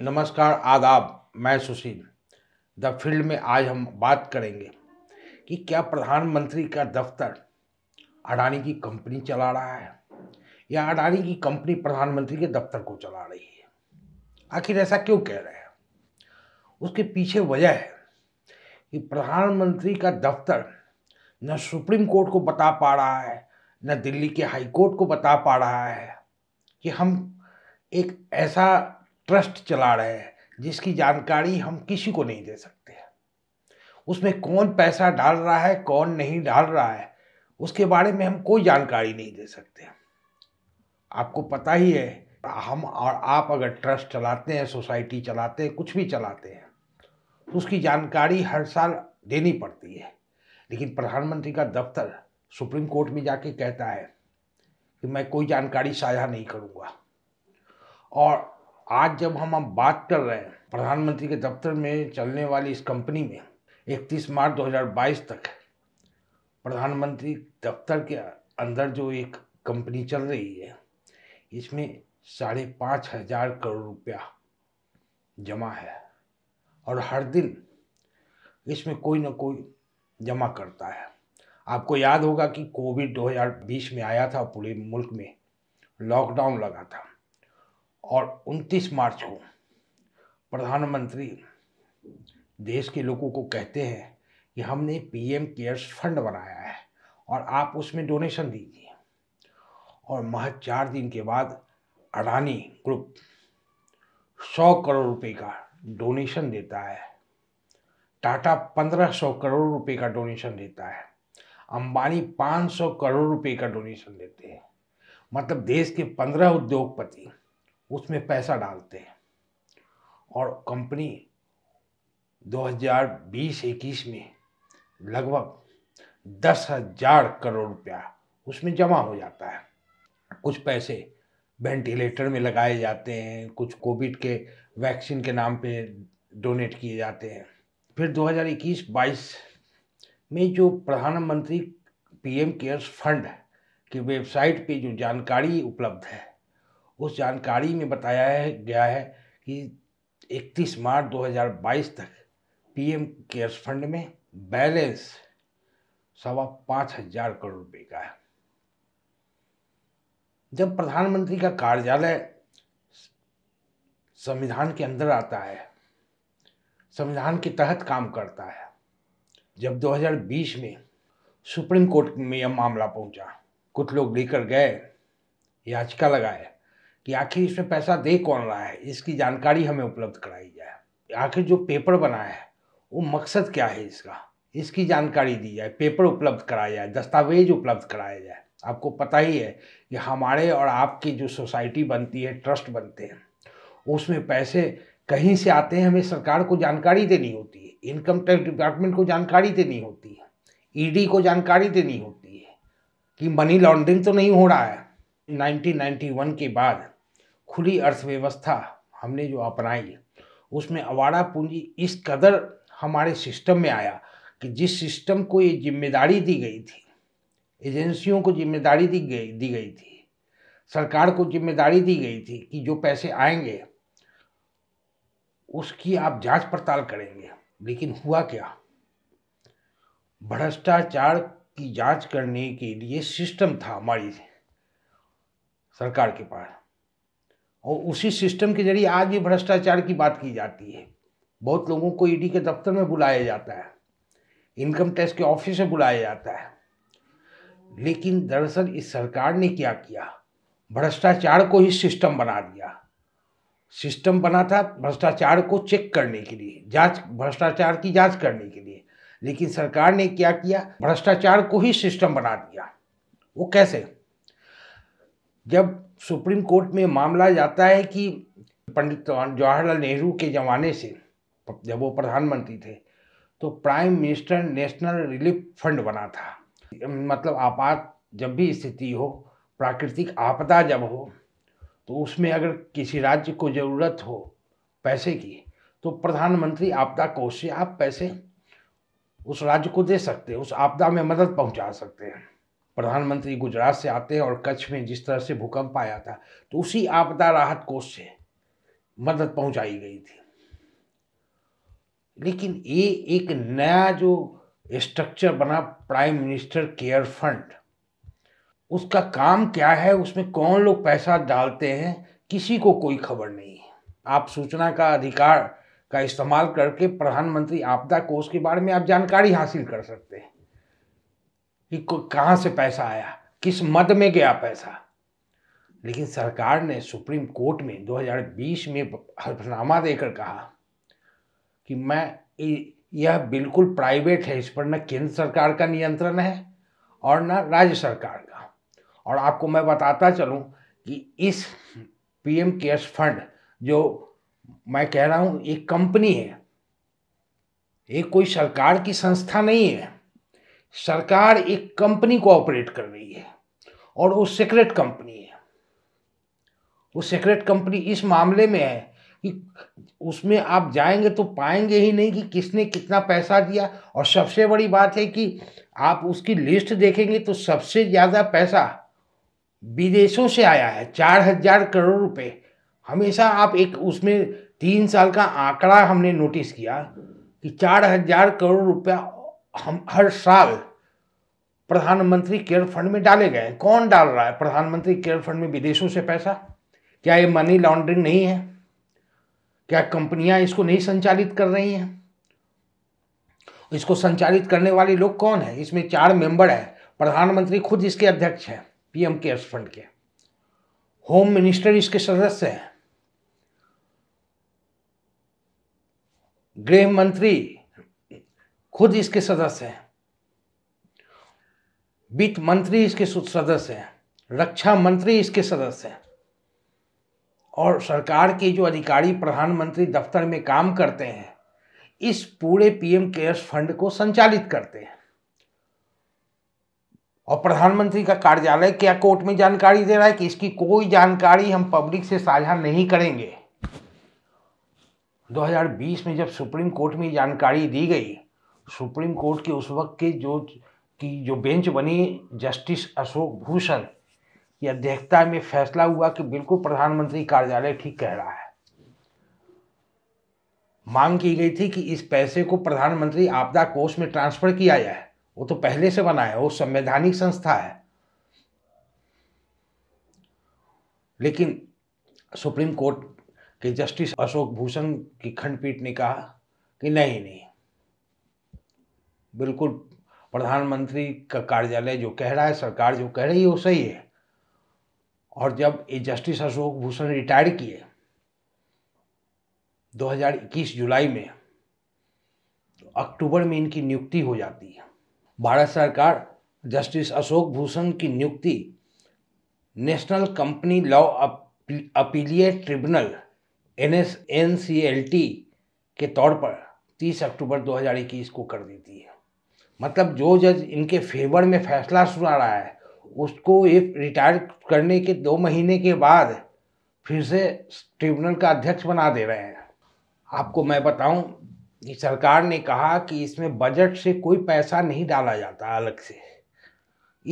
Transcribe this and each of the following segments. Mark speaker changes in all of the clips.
Speaker 1: नमस्कार आदाब मैं सुशील द फील्ड में आज हम बात करेंगे कि क्या प्रधानमंत्री का दफ्तर अडानी की कंपनी चला रहा है या अडानी की कंपनी प्रधानमंत्री के दफ्तर को चला रही है आखिर ऐसा क्यों कह रहे हैं उसके पीछे वजह है कि प्रधानमंत्री का दफ्तर न सुप्रीम कोर्ट को बता पा रहा है न दिल्ली के हाई कोर्ट को बता पा रहा है कि हम एक ऐसा ट्रस्ट चला रहे हैं जिसकी जानकारी हम किसी को नहीं दे सकते उसमें कौन पैसा डाल रहा है कौन नहीं डाल रहा है उसके बारे में हम कोई जानकारी नहीं दे सकते आपको पता ही है हम और आप अगर ट्रस्ट चलाते हैं सोसाइटी चलाते हैं कुछ भी चलाते हैं तो उसकी जानकारी हर साल देनी पड़ती है लेकिन प्रधानमंत्री का दफ्तर सुप्रीम कोर्ट में जाके कहता है कि मैं कोई जानकारी साझा नहीं करूँगा और आज जब हम हम बात कर रहे हैं प्रधानमंत्री के दफ्तर में चलने वाली इस कंपनी में 31 मार्च 2022 तक प्रधानमंत्री दफ्तर के अंदर जो एक कंपनी चल रही है इसमें साढ़े पाँच हजार करोड़ रुपया जमा है और हर दिन इसमें कोई ना कोई जमा करता है आपको याद होगा कि कोविड 2020 में आया था पूरे मुल्क में लॉकडाउन लगा था और 29 मार्च को प्रधानमंत्री देश के लोगों को कहते हैं कि हमने पीएम केयर्स फंड बनाया है और आप उसमें डोनेशन दीजिए और महज चार दिन के बाद अडानी ग्रुप सौ करोड़ रुपए का डोनेशन देता है टाटा पंद्रह सौ करोड़ रुपए का डोनेशन देता है अंबानी पाँच सौ करोड़ रुपए का डोनेशन देते हैं मतलब देश के पंद्रह उद्योगपति उसमें पैसा डालते हैं और कंपनी 2020-21 में लगभग दस हजार करोड़ रुपया उसमें जमा हो जाता है कुछ पैसे वेंटिलेटर में लगाए जाते हैं कुछ कोविड के वैक्सीन के नाम पे डोनेट किए जाते हैं फिर 2021-22 में जो प्रधानमंत्री पीएम केयर्स फंड की वेबसाइट पे जो जानकारी उपलब्ध है उस जानकारी में बताया है गया है कि 31 मार्च 2022 तक पीएम केयर्स फंड में बैलेंस सवा पाँच हजार करोड़ रुपए का है जब प्रधानमंत्री का कार्यालय संविधान के अंदर आता है संविधान के तहत काम करता है जब 2020 में सुप्रीम कोर्ट में यह मामला पहुंचा कुछ लोग लेकर गए याचिका लगाए कि आखिर इसमें पैसा दे कौन रहा है इसकी जानकारी हमें उपलब्ध कराई जाए आखिर जो पेपर बना है वो मकसद क्या है इसका इसकी जानकारी दी जाए पेपर उपलब्ध कराया जाए दस्तावेज उपलब्ध कराया जाए आपको पता ही है कि हमारे और आपकी जो सोसाइटी बनती है ट्रस्ट बनते हैं उसमें पैसे कहीं से आते हैं हमें सरकार को जानकारी देनी होती है इनकम टैक्स डिपार्टमेंट को जानकारी देनी होती है ईडी को जानकारी देनी होती है कि मनी लॉन्ड्रिंग तो नहीं हो रहा है 1991 के बाद खुली अर्थव्यवस्था हमने जो अपनाई उसमें अवारा पूंजी इस कदर हमारे सिस्टम में आया कि जिस सिस्टम को ये जिम्मेदारी दी गई थी एजेंसियों को जिम्मेदारी दी गई दी गई थी सरकार को जिम्मेदारी दी गई थी कि जो पैसे आएंगे उसकी आप जांच पड़ताल करेंगे लेकिन हुआ क्या भ्रष्टाचार की जांच करने के लिए सिस्टम था हमारी सरकार के पास और उसी सिस्टम के जरिए आज भी भ्रष्टाचार की बात की जाती है बहुत लोगों को ईडी e के दफ्तर में बुलाया जाता है इनकम टैक्स के ऑफिस में बुलाया जाता है लेकिन दरअसल इस सरकार ने क्या किया भ्रष्टाचार को ही सिस्टम बना दिया सिस्टम बना था भ्रष्टाचार को चेक करने के लिए जांच भ्रष्टाचार की जांच करने के लिए लेकिन सरकार ने क्या किया भ्रष्टाचार को ही सिस्टम बना दिया वो कैसे जब सुप्रीम कोर्ट में मामला जाता है कि पंडित जवाहरलाल नेहरू के ज़माने से जब वो प्रधानमंत्री थे तो prime minister national relief fund बना था मतलब आपात जब भी स्थिति हो प्राकृतिक आपदा जब हो तो उसमें अगर किसी राज्य को ज़रूरत हो पैसे की तो प्रधानमंत्री आपदा कोष से आप पैसे उस राज्य को दे सकते हैं उस आपदा में मदद पहुंचा सकते हैं प्रधानमंत्री गुजरात से आते हैं और कच्छ में जिस तरह से भूकंप आया था तो उसी आपदा राहत कोष से मदद पहुंचाई गई थी लेकिन ये एक नया जो स्ट्रक्चर बना प्राइम मिनिस्टर केयर फंड उसका काम क्या है उसमें कौन लोग पैसा डालते हैं किसी को कोई खबर नहीं है आप सूचना का अधिकार का इस्तेमाल करके प्रधानमंत्री आपदा कोष के बारे में आप जानकारी हासिल कर सकते हैं कि कहाँ से पैसा आया किस मद में गया पैसा लेकिन सरकार ने सुप्रीम कोर्ट में 2020 में हल्फनामा देकर कहा कि मैं यह बिल्कुल प्राइवेट है इस पर न केंद्र सरकार का नियंत्रण है और न राज्य सरकार का और आपको मैं बताता चलूं कि इस पीएम केयर्स फंड जो मैं कह रहा हूं एक कंपनी है ये कोई सरकार की संस्था नहीं है सरकार एक कंपनी को ऑपरेट कर रही है और वो सीक्रेट कंपनी है वो सीक्रेट कंपनी इस मामले में है कि उसमें आप जाएंगे तो पाएंगे ही नहीं कि किसने कितना पैसा दिया और सबसे बड़ी बात है कि आप उसकी लिस्ट देखेंगे तो सबसे ज़्यादा पैसा विदेशों से आया है चार हजार करोड़ रुपए हमेशा आप एक उसमें तीन साल का आंकड़ा हमने नोटिस किया कि चार हजार करोड़ रुपया हम हर साल प्रधानमंत्री केयर फंड में डाले गए हैं कौन डाल रहा है प्रधानमंत्री केयर फंड में विदेशों से पैसा क्या ये मनी लॉन्ड्रिंग नहीं है क्या कंपनियां इसको नहीं संचालित कर रही हैं इसको संचालित करने वाले लोग कौन है इसमें चार मेंबर है प्रधानमंत्री खुद इसके अध्यक्ष हैं पीएम केयर्स फंड के होम मिनिस्टर इसके सदस्य हैं गृह मंत्री खुद इसके सदस्य हैं वित्त मंत्री इसके सदस्य हैं रक्षा मंत्री इसके सदस्य हैं और सरकार के जो अधिकारी प्रधानमंत्री दफ्तर में काम करते हैं इस पूरे पीएम केयर्स फंड को संचालित करते हैं और प्रधानमंत्री का कार्यालय क्या कोर्ट में जानकारी दे रहा है कि इसकी कोई जानकारी हम पब्लिक से साझा नहीं करेंगे 2020 में जब सुप्रीम कोर्ट में जानकारी दी गई सुप्रीम कोर्ट के उस वक्त के जो की जो बेंच बनी जस्टिस अशोक भूषण की अध्यक्षता में फैसला हुआ कि बिल्कुल प्रधानमंत्री कार्यालय ठीक कह रहा है मांग की गई थी कि इस पैसे को प्रधानमंत्री आपदा कोष में ट्रांसफर किया जाए वो तो पहले से बना है वो संवैधानिक संस्था है लेकिन सुप्रीम कोर्ट के जस्टिस अशोक भूषण की खंडपीठ ने कहा कि नहीं नहीं बिल्कुल प्रधानमंत्री का कार्यालय जो कह रहा है सरकार जो कह रही है वो सही है और जब ये जस्टिस अशोक भूषण रिटायर किए 2021 जुलाई में तो अक्टूबर में इनकी नियुक्ति हो जाती है भारत सरकार जस्टिस अशोक भूषण की नियुक्ति national company law appellate tribunal N S N C L T के तौर पर 30 अक्टूबर 2021 को कर देती है मतलब जो जज इनके फेवर में फैसला सुना रहा है उसको एक रिटायर करने के दो महीने के बाद फिर से ट्रिब्यूनल का अध्यक्ष बना दे रहे हैं आपको मैं बताऊं कि सरकार ने कहा कि इसमें बजट से कोई पैसा नहीं डाला जाता अलग से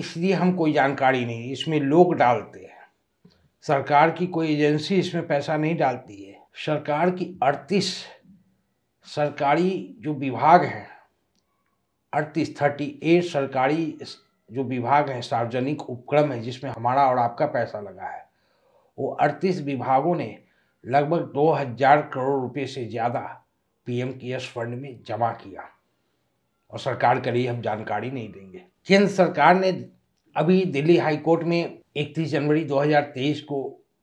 Speaker 1: इसलिए हम कोई जानकारी नहीं इसमें लोग डालते हैं सरकार की कोई एजेंसी इसमें पैसा नहीं डालती है सरकार की अड़तीस सरकारी जो विभाग हैं अड़तीस थर्टी एट सरकारी जो विभाग हैं सार्वजनिक उपक्रम है जिसमें हमारा और आपका पैसा लगा है वो अड़तीस विभागों ने लगभग दो हजार करोड़ रुपए से ज़्यादा पीएम केयर्स फंड में जमा किया और सरकार के लिए हम जानकारी नहीं देंगे केंद्र सरकार ने अभी दिल्ली हाई कोर्ट में 31 जनवरी 2023 को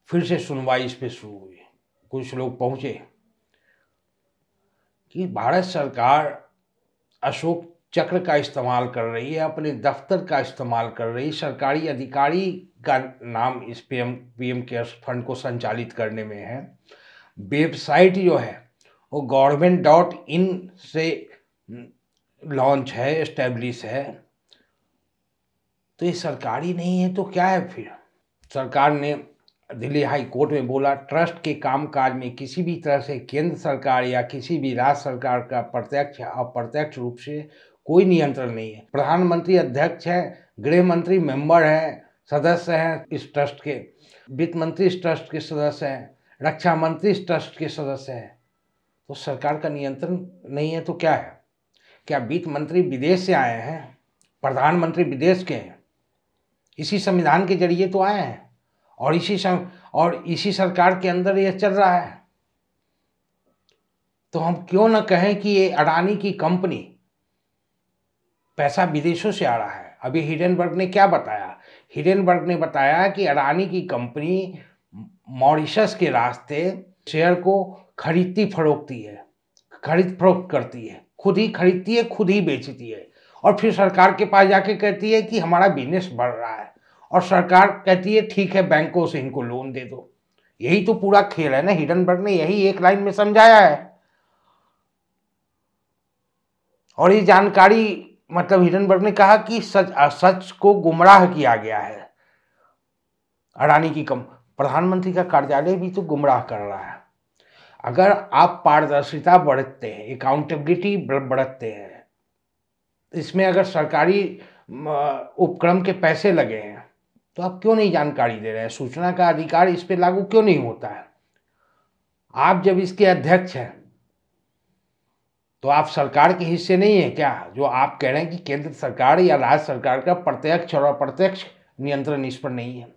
Speaker 1: फिर से सुनवाई इस पर शुरू हुई कुछ लोग पहुंचे कि भारत सरकार अशोक चक्र का इस्तेमाल कर रही है अपने दफ्तर का इस्तेमाल कर रही है सरकारी अधिकारी का नाम इस P M P M CARES fund को संचालित करने में है वेबसाइट जो है वो गवर्नमेंट डॉट इन से लॉन्च है इस्टेब्लिश है तो ये सरकारी नहीं है तो क्या है फिर सरकार ने दिल्ली हाई कोर्ट में बोला ट्रस्ट के कामकाज में किसी भी तरह से केंद्र सरकार या किसी भी राज्य सरकार का प्रत्यक्ष अप्रत्यक्ष रूप से कोई नियंत्रण नहीं है प्रधानमंत्री अध्यक्ष है गृह मंत्री मेंबर हैं सदस्य हैं इस ट्रस्ट के वित्त मंत्री इस ट्रस्ट के सदस्य हैं रक्षा मंत्री इस ट्रस्ट के सदस्य हैं तो सरकार का नियंत्रण नहीं है तो क्या है क्या वित्त मंत्री विदेश से आए हैं प्रधानमंत्री विदेश के हैं इसी संविधान के जरिए तो आए हैं और इसी सम और इसी सरकार के अंदर यह चल रहा है तो हम क्यों ना कहें कि ये अडानी की कंपनी पैसा विदेशों से आ रहा है अभी हिडनबर्ग ने क्या बताया हिडनबर्ग ने बताया कि अडानी की कंपनी मॉरिशस के रास्ते शेयर को खरीदती फरोखती है खरीद फरोख्त करती है खुद ही खरीदती है खुद ही बेचती है और फिर सरकार के पास जाके कहती है कि हमारा बिजनेस बढ़ रहा है और सरकार कहती है ठीक है बैंकों से इनको लोन दे दो यही तो पूरा खेल है ना हिडनबर्ग ने यही एक लाइन में समझाया है और ये जानकारी मतलब हिडनबर्ग ने कहा कि सच सच को गुमराह किया गया है अडानी की कम प्रधानमंत्री का कार्यालय भी तो गुमराह कर रहा है अगर आप पारदर्शिता बढ़ते हैं अकाउंटेबिलिटी बरतते हैं इसमें अगर सरकारी उपक्रम के पैसे लगे हैं तो आप क्यों नहीं जानकारी दे रहे हैं सूचना का अधिकार इस पर लागू क्यों नहीं होता है आप जब इसके अध्यक्ष हैं तो आप सरकार के हिस्से नहीं है क्या जो आप कह रहे हैं कि केंद्र सरकार या राज्य सरकार का प्रत्यक्ष और अप्रत्यक्ष नियंत्रण इस पर नहीं है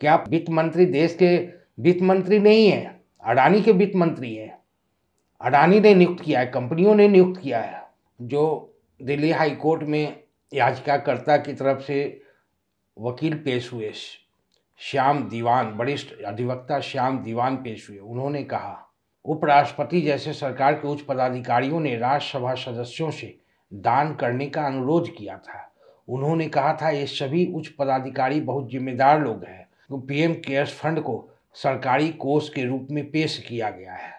Speaker 1: क्या वित्त मंत्री देश के वित्त मंत्री नहीं है अडानी के वित्त मंत्री हैं अडानी ने नियुक्त किया है कंपनियों ने नियुक्त किया है जो दिल्ली हाई कोर्ट में याचिकाकर्ता की तरफ से वकील पेश हुए श्याम दीवान वरिष्ठ अधिवक्ता श्याम दीवान पेश हुए उन्होंने कहा उपराष्ट्रपति जैसे सरकार के उच्च पदाधिकारियों ने राज्यसभा सदस्यों से दान करने का अनुरोध किया था उन्होंने कहा था ये सभी उच्च पदाधिकारी बहुत जिम्मेदार लोग हैं तो पीएम केयर्स फंड को सरकारी कोष के रूप में पेश किया गया है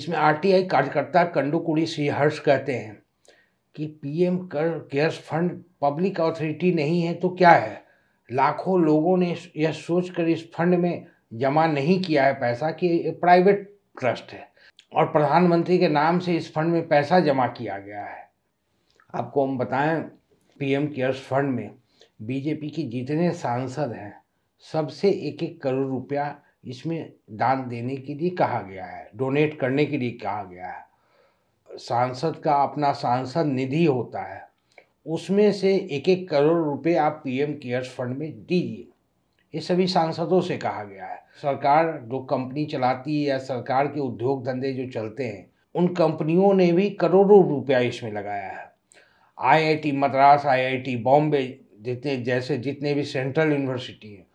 Speaker 1: इसमें आरटीआई कार्यकर्ता कंडुकुड़ी हर्ष कहते हैं कि पीएम कर केयर्स फंड पब्लिक अथॉरिटी नहीं है तो क्या है लाखों लोगों ने यह सोचकर इस फंड में जमा नहीं किया है पैसा कि प्राइवेट ट्रस्ट है और प्रधानमंत्री के नाम से इस फंड में पैसा जमा किया गया है आपको हम बताएं पीएम केयर्स फंड में बीजेपी के जितने सांसद हैं सबसे एक एक करोड़ रुपया इसमें दान देने के लिए कहा गया है डोनेट करने के लिए कहा गया है सांसद का अपना सांसद निधि होता है उसमें से एक एक करोड़ रुपए आप पीएम केयर्स फंड में दीजिए ये सभी सांसदों से कहा गया है सरकार जो कंपनी चलाती है या सरकार के उद्योग धंधे जो चलते हैं उन कंपनियों ने भी करोड़ों रुपया इसमें लगाया है आईआईटी मद्रास आईआईटी बॉम्बे जितने जैसे जितने भी सेंट्रल यूनिवर्सिटी हैं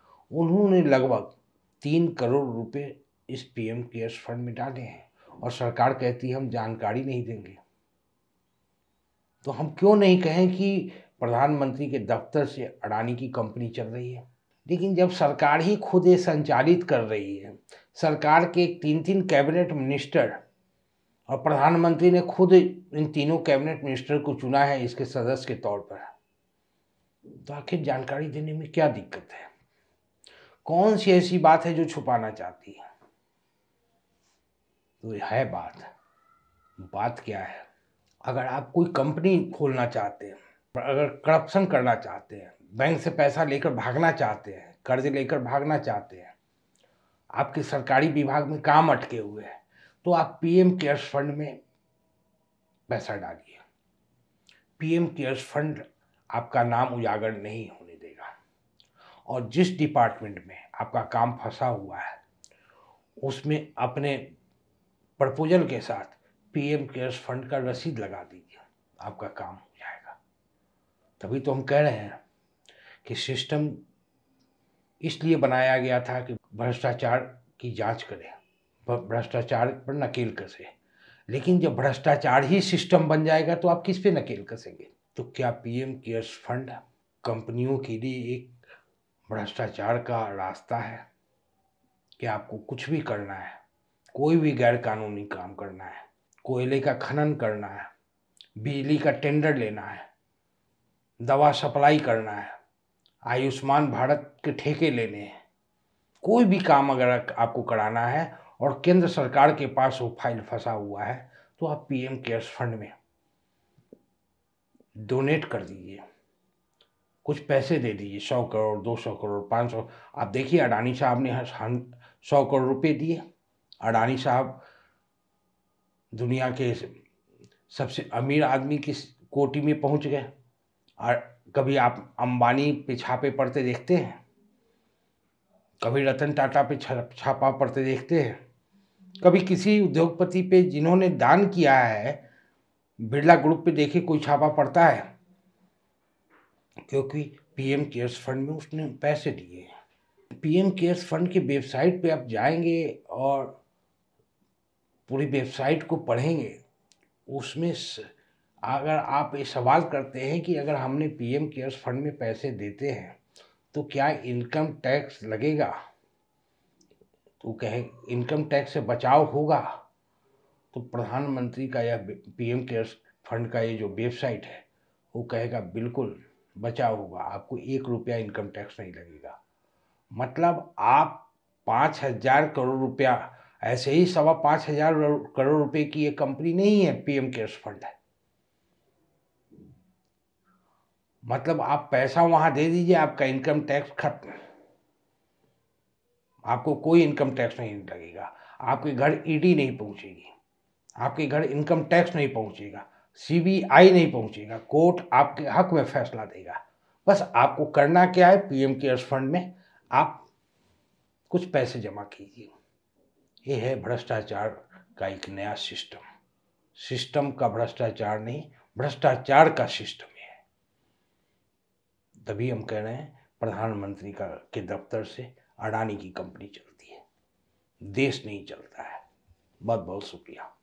Speaker 1: उन्होंने लगभग तीन करोड़ रुपए इस पीएम केयर्स फंड में डाले हैं और सरकार कहती है हम जानकारी नहीं देंगे तो हम क्यों नहीं कहें कि प्रधानमंत्री के दफ्तर से अडानी की कंपनी चल रही है लेकिन जब सरकार ही खुद ये संचालित कर रही है सरकार के तीन तीन कैबिनेट मिनिस्टर और प्रधानमंत्री ने खुद इन तीनों कैबिनेट मिनिस्टर को चुना है इसके सदस्य के तौर पर तो आखिर जानकारी देने में क्या दिक्कत है कौन सी ऐसी बात है जो छुपाना चाहती है तो है बात बात क्या है अगर आप कोई कंपनी खोलना चाहते हैं अगर करप्शन करना चाहते हैं बैंक से पैसा लेकर भागना चाहते हैं कर्ज लेकर भागना चाहते हैं आपके सरकारी विभाग में काम अटके हुए हैं तो आप पीएम केयर्स फंड में पैसा डालिए पीएम केयर्स फंड आपका नाम उजागर नहीं होने देगा और जिस डिपार्टमेंट में आपका काम फंसा हुआ है उसमें अपने प्रपोजल के साथ पीएम केयर्स फंड का रसीद लगा दीजिए आपका काम हो जाएगा तभी तो हम कह रहे हैं कि सिस्टम इसलिए बनाया गया था कि भ्रष्टाचार की जांच करे भ्रष्टाचार पर नकेल कसे लेकिन जब भ्रष्टाचार ही सिस्टम बन जाएगा तो आप किस पे नकेल कसेंगे तो क्या पीएम केयर्स फंड कंपनियों के लिए एक भ्रष्टाचार का रास्ता है कि आपको कुछ भी करना है कोई भी गैर कानूनी काम करना है कोयले का खनन करना है बिजली का टेंडर लेना है दवा सप्लाई करना है आयुष्मान भारत के ठेके लेने हैं कोई भी काम अगर आपको कराना है और केंद्र सरकार के पास वो फाइल फंसा हुआ है तो आप पीएम केयर्स फंड में डोनेट कर दीजिए कुछ पैसे दे दीजिए सौ करोड़ दो सौ करोड़ पाँच सौ आप देखिए अडानी साहब ने सौ करोड़ रुपए दिए अडानी साहब दुनिया के सबसे अमीर आदमी की कोटि में पहुंच गए कभी आप अंबानी पे छापे पड़ते देखते हैं कभी रतन टाटा पे छापा पड़ते देखते हैं कभी किसी उद्योगपति पे जिन्होंने दान किया है बिरला ग्रुप पे देखे कोई छापा पड़ता है क्योंकि पीएम केयर्स फंड में उसने पैसे दिए पीएम केयर्स फंड की वेबसाइट पे आप जाएंगे और पूरी वेबसाइट को पढ़ेंगे उसमें अगर आप ये सवाल करते हैं कि अगर हमने पीएम केयर्स फंड में पैसे देते हैं तो क्या इनकम टैक्स लगेगा तो कहे इनकम टैक्स से बचाव होगा तो प्रधानमंत्री का पी पीएम केयर्स फंड का ये जो वेबसाइट है वो कहेगा बिल्कुल बचाव होगा आपको एक रुपया इनकम टैक्स नहीं लगेगा मतलब आप पाँच हजार करोड़ रुपया ऐसे ही सवा पाँच हजार करोड़ रुपए की ये कंपनी नहीं है पीएम केयर्स फंड है मतलब आप पैसा वहां दे दीजिए आपका इनकम टैक्स खत्म आपको कोई इनकम टैक्स नहीं लगेगा आपके घर ईडी e नहीं पहुँचेगी आपके घर इनकम टैक्स नहीं पहुँचेगा सीबीआई नहीं पहुंचेगा कोर्ट आपके हक में फैसला देगा बस आपको करना क्या है पीएम केयर्स फंड में आप कुछ पैसे जमा कीजिए ये है भ्रष्टाचार का एक नया सिस्टम सिस्टम का भ्रष्टाचार नहीं भ्रष्टाचार का सिस्टम तभी हम कह रहे हैं प्रधानमंत्री का के दफ्तर से अडानी की कंपनी चलती है देश नहीं चलता है बहुत बहुत शुक्रिया